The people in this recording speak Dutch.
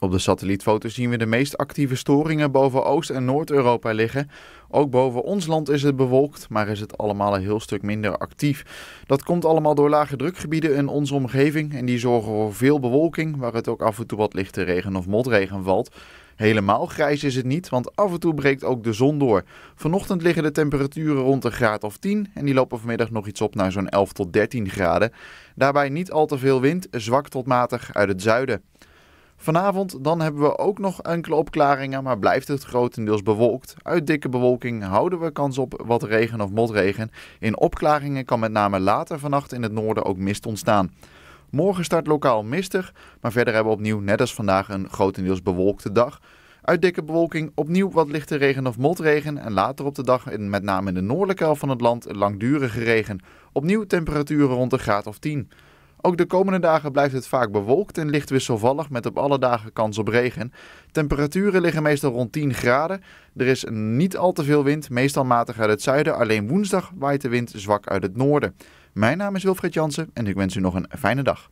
Op de satellietfoto zien we de meest actieve storingen boven Oost- en Noord-Europa liggen. Ook boven ons land is het bewolkt, maar is het allemaal een heel stuk minder actief. Dat komt allemaal door lage drukgebieden in onze omgeving en die zorgen voor veel bewolking, waar het ook af en toe wat lichte regen of motregen valt. Helemaal grijs is het niet, want af en toe breekt ook de zon door. Vanochtend liggen de temperaturen rond een graad of 10 en die lopen vanmiddag nog iets op naar zo'n 11 tot 13 graden. Daarbij niet al te veel wind, zwak tot matig uit het zuiden. Vanavond dan hebben we ook nog enkele opklaringen, maar blijft het grotendeels bewolkt. Uit dikke bewolking houden we kans op wat regen of motregen. In opklaringen kan met name later vannacht in het noorden ook mist ontstaan. Morgen start lokaal mistig, maar verder hebben we opnieuw net als vandaag een grotendeels bewolkte dag. Uit dikke bewolking opnieuw wat lichte regen of motregen en later op de dag in, met name in de noordelijke helft van het land langdurige regen. Opnieuw temperaturen rond de graad of 10. Ook de komende dagen blijft het vaak bewolkt en licht wisselvallig met op alle dagen kans op regen. Temperaturen liggen meestal rond 10 graden. Er is niet al te veel wind, meestal matig uit het zuiden. Alleen woensdag waait de wind zwak uit het noorden. Mijn naam is Wilfried Jansen en ik wens u nog een fijne dag.